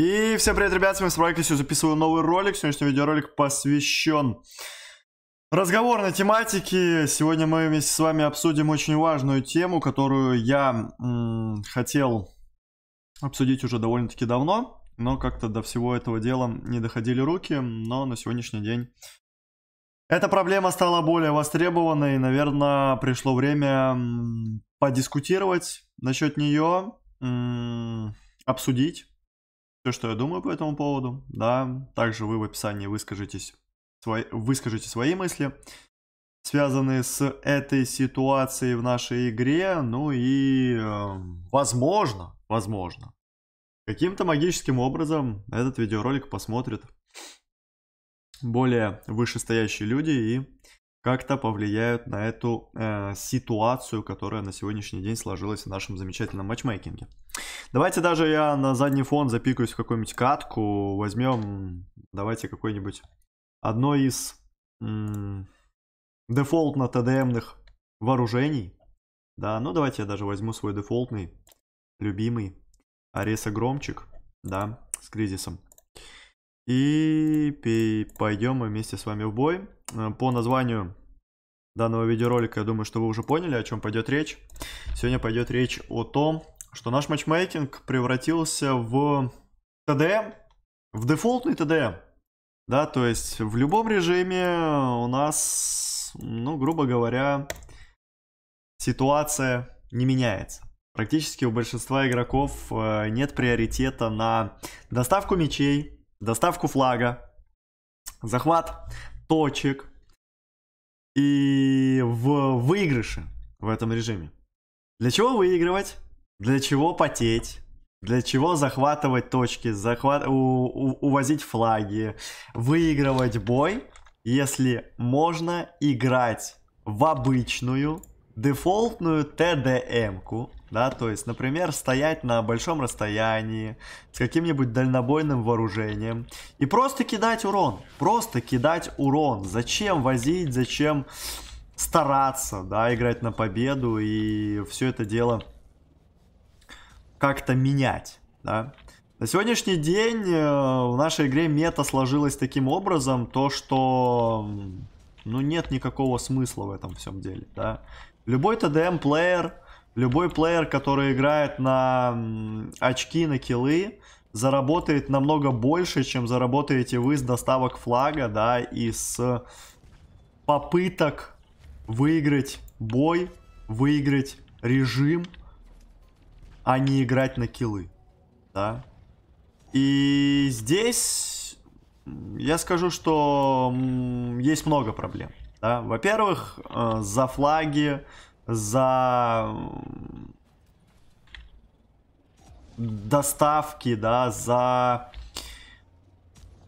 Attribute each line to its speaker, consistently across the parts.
Speaker 1: И всем привет, ребят, с вами Спрайк Справкасью, записываю новый ролик. Сегодняшний видеоролик посвящен разговорной тематике. Сегодня мы вместе с вами обсудим очень важную тему, которую я хотел обсудить уже довольно-таки давно, но как-то до всего этого дела не доходили руки, но на сегодняшний день... Эта проблема стала более востребованной, и, наверное, пришло время подискутировать насчет нее, обсудить все, что я думаю по этому поводу. Да, также вы в описании выскажитесь, свои, выскажите свои мысли, связанные с этой ситуацией в нашей игре. Ну и, э, возможно, возможно, каким-то магическим образом этот видеоролик посмотрит более вышестоящие люди и как-то повлияют на эту э, ситуацию, которая на сегодняшний день сложилась в нашем замечательном матчмейкинге. Давайте даже я на задний фон запикаюсь в какую-нибудь катку, возьмем, давайте какой-нибудь одно из м- дефолтно ТДМных вооружений. Да, ну давайте я даже возьму свой дефолтный, любимый Ареса Громчик, да, с кризисом. И пойдем мы вместе с вами в бой. Э, по названию данного видеоролика, я думаю, что вы уже поняли, о чем пойдет речь. Сегодня пойдет речь о том, что наш матчмейкинг превратился в ТДМ, в дефолтный ТДМ. Да, то есть в любом режиме у нас, ну, грубо говоря, ситуация не меняется. Практически у большинства игроков э, нет приоритета на доставку мечей, доставку флага, захват точек, и в выигрыше в этом режиме. Для чего выигрывать? Для чего потеть? Для чего захватывать точки, захват... у... У... увозить флаги, выигрывать бой, если можно играть в обычную дефолтную ТДМ-ку, да, то есть, например, стоять на большом расстоянии с каким-нибудь дальнобойным вооружением и просто кидать урон, просто кидать урон, зачем возить, зачем стараться, да, играть на победу и все это дело как-то менять, да. На сегодняшний день э, в нашей игре мета сложилась таким образом, то что, ну, нет никакого смысла в этом всем деле, да. Любой ТДМ-плеер Любой плеер, который играет на очки, на киллы, заработает намного больше, чем заработаете вы с доставок флага, да, и с попыток выиграть бой, выиграть режим, а не играть на киллы, да. И здесь я скажу, что есть много проблем. Да? Во-первых, э, за флаги за доставки, да, за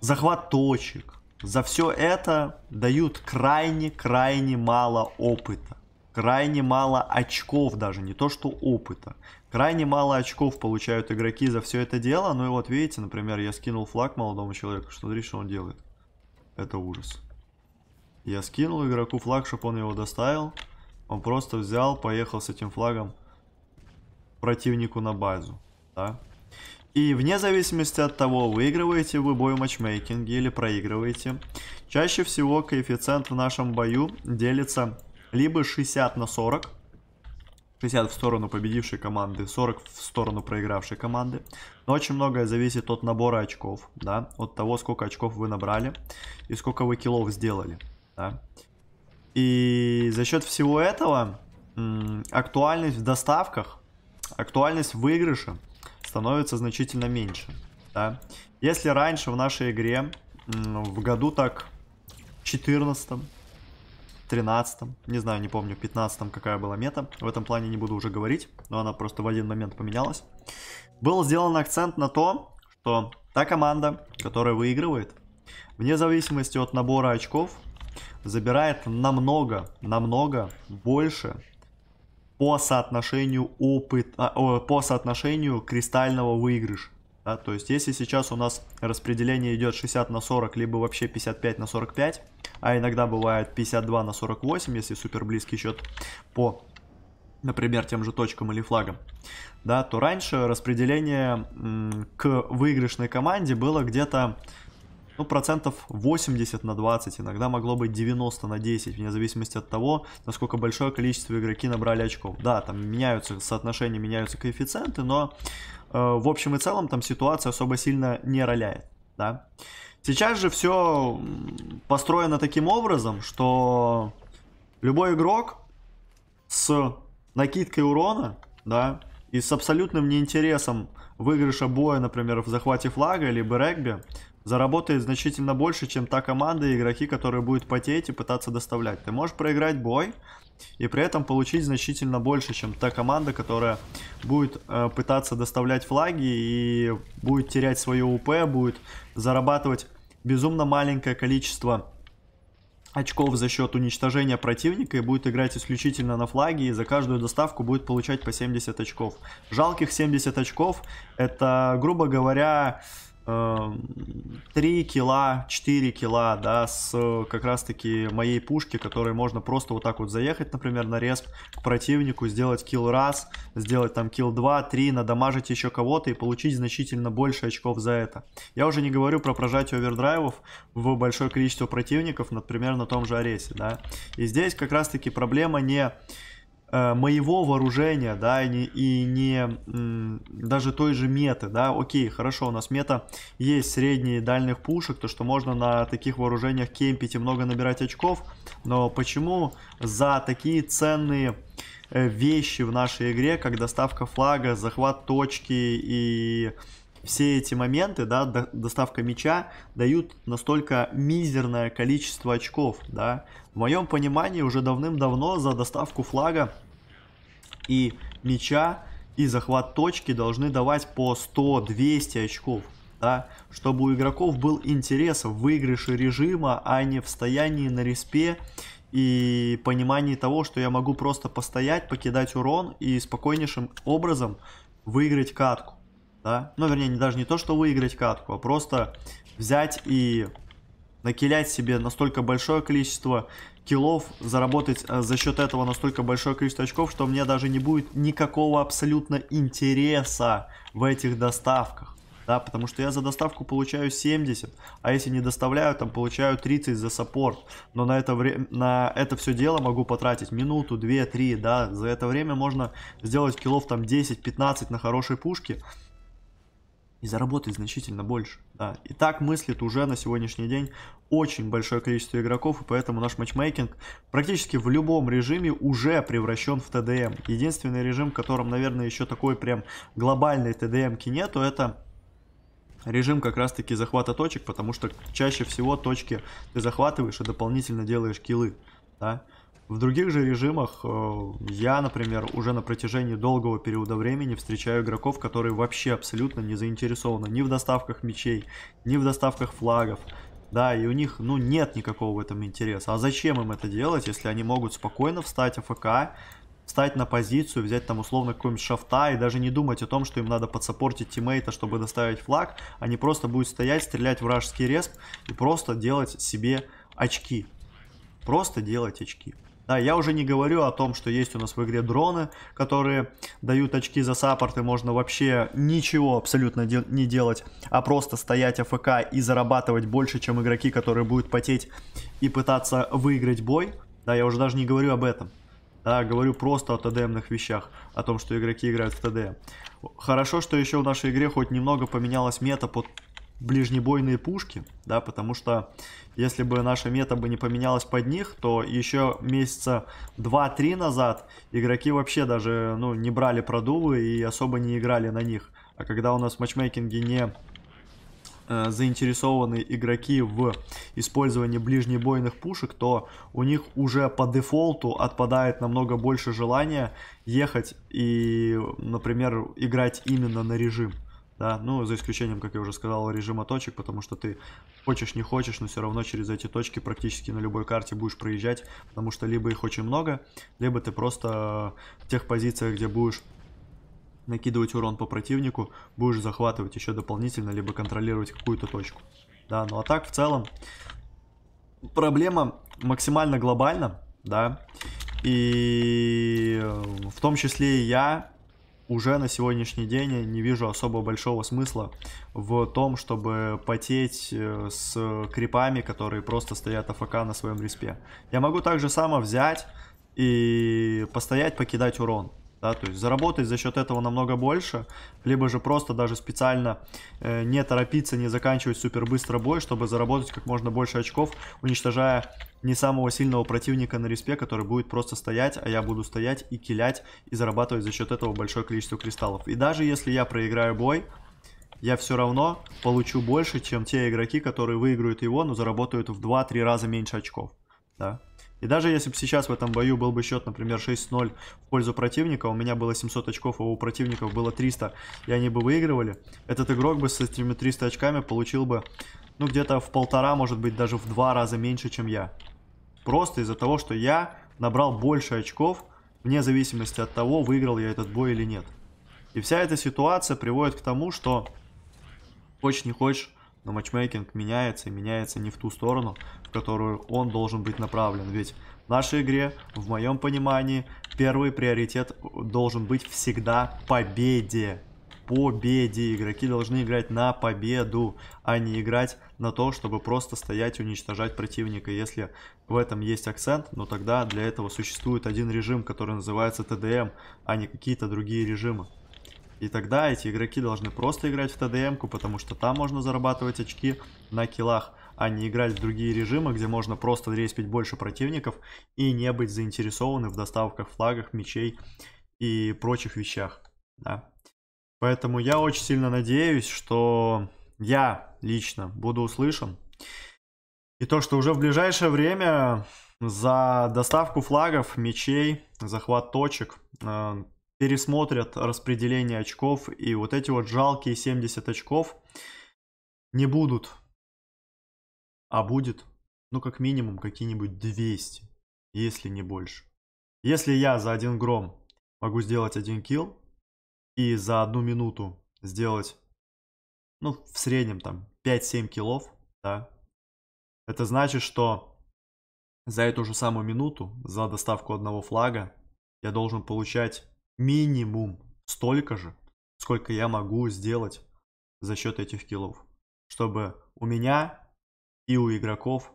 Speaker 1: захват точек, за все это дают крайне-крайне мало опыта. Крайне мало очков даже, не то что опыта. Крайне мало очков получают игроки за все это дело. Ну и вот видите, например, я скинул флаг молодому человеку. Что, смотри, что он делает. Это ужас. Я скинул игроку флаг, чтобы он его доставил. Он просто взял, поехал с этим флагом противнику на базу. Да? И вне зависимости от того, выигрываете вы бой в матчмейкинге или проигрываете, чаще всего коэффициент в нашем бою делится либо 60 на 40, 60 в сторону победившей команды, 40 в сторону проигравшей команды. Но очень многое зависит от набора очков, да, от того, сколько очков вы набрали и сколько вы киллов сделали, да. И за счет всего этого актуальность в доставках, актуальность в выигрыше становится значительно меньше. Да? Если раньше в нашей игре, в году так 14 13 не знаю, не помню, 15 какая была мета, в этом плане не буду уже говорить, но она просто в один момент поменялась, был сделан акцент на то, что та команда, которая выигрывает, вне зависимости от набора очков, забирает намного, намного больше по соотношению опыт, а, по соотношению кристального выигрыша. Да, то есть если сейчас у нас распределение идет 60 на 40, либо вообще 55 на 45, а иногда бывает 52 на 48, если супер близкий счет по, например, тем же точкам или флагам, да, то раньше распределение к выигрышной команде было где-то ну, процентов 80 на 20, иногда могло быть 90 на 10, вне зависимости от того, насколько большое количество игроки набрали очков. Да, там меняются соотношения, меняются коэффициенты, но э, в общем и целом там ситуация особо сильно не роляет, да. Сейчас же все построено таким образом, что любой игрок с накидкой урона, да, и с абсолютным неинтересом выигрыша боя, например, в захвате флага, либо регби, заработает значительно больше, чем та команда и игроки, которые будут потеть и пытаться доставлять. Ты можешь проиграть бой и при этом получить значительно больше, чем та команда, которая будет э, пытаться доставлять флаги и будет терять свое УП, будет зарабатывать безумно маленькое количество очков за счет уничтожения противника и будет играть исключительно на флаге и за каждую доставку будет получать по 70 очков. Жалких 70 очков это, грубо говоря, 3 кила, 4 кила, да, с э, как раз-таки моей пушки, которой можно просто вот так вот заехать, например, на респ к противнику, сделать килл раз, сделать там килл 2, 3, надамажить еще кого-то и получить значительно больше очков за это. Я уже не говорю про прожатие овердрайвов в большое количество противников, например, на том же Аресе, да. И здесь как раз-таки проблема не Э, моего вооружения, да, и не, и не даже той же меты, да, окей, хорошо, у нас мета есть средние и дальних пушек, то что можно на таких вооружениях кемпить и много набирать очков, но почему за такие ценные э, вещи в нашей игре, как доставка флага, захват точки и все эти моменты, да, доставка мяча дают настолько мизерное количество очков, да. В моем понимании уже давным-давно за доставку флага и мяча и захват точки должны давать по 100-200 очков, да, чтобы у игроков был интерес в выигрыше режима, а не в стоянии на респе и понимании того, что я могу просто постоять, покидать урон и спокойнейшим образом выиграть катку да? Ну, вернее, даже не то, что выиграть катку, а просто взять и накилять себе настолько большое количество киллов, заработать э, за счет этого настолько большое количество очков, что мне даже не будет никакого абсолютно интереса в этих доставках. Да, потому что я за доставку получаю 70, а если не доставляю, там получаю 30 за саппорт. Но на это, вре- на это все дело могу потратить минуту, 2, 3, да. За это время можно сделать киллов там 10-15 на хорошей пушке и заработать значительно больше. Да. И так мыслит уже на сегодняшний день очень большое количество игроков, и поэтому наш матчмейкинг практически в любом режиме уже превращен в ТДМ. Единственный режим, в котором, наверное, еще такой прям глобальной ТДМки нету, это режим как раз-таки захвата точек, потому что чаще всего точки ты захватываешь и дополнительно делаешь килы. Да? В других же режимах э, я, например, уже на протяжении долгого периода времени встречаю игроков, которые вообще абсолютно не заинтересованы ни в доставках мечей, ни в доставках флагов. Да, и у них, ну, нет никакого в этом интереса. А зачем им это делать, если они могут спокойно встать АФК, встать на позицию, взять там условно какой-нибудь шафта и даже не думать о том, что им надо подсопортить тиммейта, чтобы доставить флаг, они а просто будут стоять, стрелять вражеский респ и просто делать себе очки. Просто делать очки. Да, я уже не говорю о том, что есть у нас в игре дроны, которые дают очки за саппорт, и можно вообще ничего абсолютно де не делать, а просто стоять АФК и зарабатывать больше, чем игроки, которые будут потеть и пытаться выиграть бой. Да, я уже даже не говорю об этом. Да, говорю просто о ТДМных вещах, о том, что игроки играют в ТДМ. Хорошо, что еще в нашей игре хоть немного поменялась мета под ближнебойные пушки, да, потому что если бы наша мета бы не поменялась под них, то еще месяца 2-3 назад игроки вообще даже, ну, не брали продувы и особо не играли на них. А когда у нас в матчмейкинге не э, заинтересованы игроки в использовании ближнебойных пушек, то у них уже по дефолту отпадает намного больше желания ехать и, например, играть именно на режим да, ну, за исключением, как я уже сказал, режима точек, потому что ты хочешь, не хочешь, но все равно через эти точки практически на любой карте будешь проезжать, потому что либо их очень много, либо ты просто в тех позициях, где будешь накидывать урон по противнику, будешь захватывать еще дополнительно, либо контролировать какую-то точку. Да, ну а так в целом проблема максимально глобальна, да, и в том числе и я уже на сегодняшний день не вижу особо большого смысла в том, чтобы потеть э, с крипами, которые просто стоят АФК на своем респе. Я могу также само взять и постоять, покидать урон да, то есть заработать за счет этого намного больше, либо же просто даже специально э, не торопиться, не заканчивать супер быстро бой, чтобы заработать как можно больше очков, уничтожая не самого сильного противника на респе, который будет просто стоять, а я буду стоять и килять, и зарабатывать за счет этого большое количество кристаллов. И даже если я проиграю бой, я все равно получу больше, чем те игроки, которые выиграют его, но заработают в 2-3 раза меньше очков, да. И даже если бы сейчас в этом бою был бы счет, например, 6-0 в пользу противника, у меня было 700 очков, а у противников было 300, и они бы выигрывали, этот игрок бы с этими 300 очками получил бы, ну, где-то в полтора, может быть, даже в два раза меньше, чем я. Просто из-за того, что я набрал больше очков, вне зависимости от того, выиграл я этот бой или нет. И вся эта ситуация приводит к тому, что хочешь не хочешь, но матчмейкинг меняется и меняется не в ту сторону, в которую он должен быть направлен. Ведь в нашей игре, в моем понимании, первый приоритет должен быть всегда победе. Победе. Игроки должны играть на победу, а не играть на то, чтобы просто стоять и уничтожать противника. Если в этом есть акцент, но ну тогда для этого существует один режим, который называется ТДМ, а не какие-то другие режимы. И тогда эти игроки должны просто играть в ТДМ-ку, потому что там можно зарабатывать очки на киллах, а не играть в другие режимы, где можно просто респить больше противников и не быть заинтересованы в доставках флагах, мечей и прочих вещах. Да. Поэтому я очень сильно надеюсь, что я лично буду услышан. И то, что уже в ближайшее время за доставку флагов, мечей, захват точек э, пересмотрят распределение очков, и вот эти вот жалкие 70 очков не будут, а будет, ну, как минимум, какие-нибудь 200, если не больше. Если я за один гром могу сделать один килл и за одну минуту сделать, ну, в среднем там 5-7 киллов, да, это значит, что за эту же самую минуту, за доставку одного флага, я должен получать минимум столько же, сколько я могу сделать за счет этих киллов, чтобы у меня и у игроков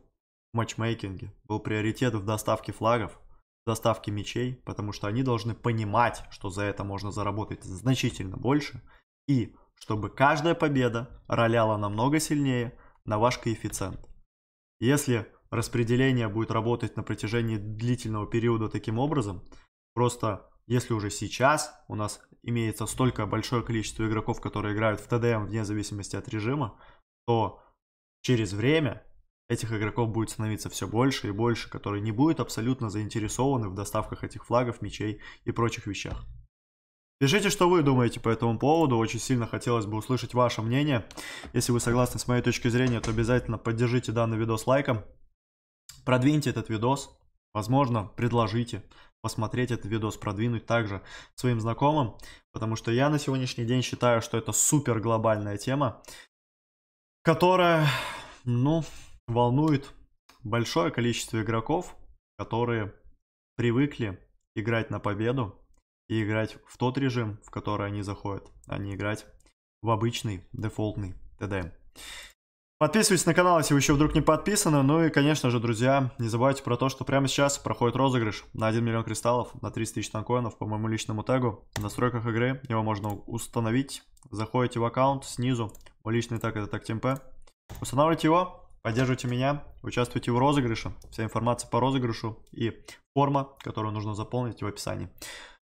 Speaker 1: в матчмейкинге был приоритет в доставке флагов, доставке мечей, потому что они должны понимать, что за это можно заработать значительно больше, и чтобы каждая победа роляла намного сильнее на ваш коэффициент. Если распределение будет работать на протяжении длительного периода таким образом, просто если уже сейчас у нас имеется столько большое количество игроков, которые играют в ТДМ вне зависимости от режима, то через время этих игроков будет становиться все больше и больше, которые не будут абсолютно заинтересованы в доставках этих флагов, мечей и прочих вещах. Пишите, что вы думаете по этому поводу, очень сильно хотелось бы услышать ваше мнение. Если вы согласны с моей точки зрения, то обязательно поддержите данный видос лайком, продвиньте этот видос, возможно, предложите, посмотреть этот видос, продвинуть также своим знакомым, потому что я на сегодняшний день считаю, что это супер глобальная тема, которая, ну, волнует большое количество игроков, которые привыкли играть на победу и играть в тот режим, в который они заходят, а не играть в обычный дефолтный ТДМ. Подписывайтесь на канал, если вы еще вдруг не подписаны. Ну и, конечно же, друзья, не забывайте про то, что прямо сейчас проходит розыгрыш на 1 миллион кристаллов, на 300 тысяч танкоинов по моему личному тегу. В настройках игры его можно установить. Заходите в аккаунт снизу. Мой личный так это так темпе. Устанавливайте его, поддерживайте меня, участвуйте в розыгрыше. Вся информация по розыгрышу и форма, которую нужно заполнить в описании.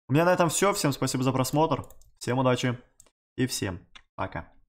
Speaker 1: У меня на этом все. Всем спасибо за просмотр. Всем удачи и всем пока.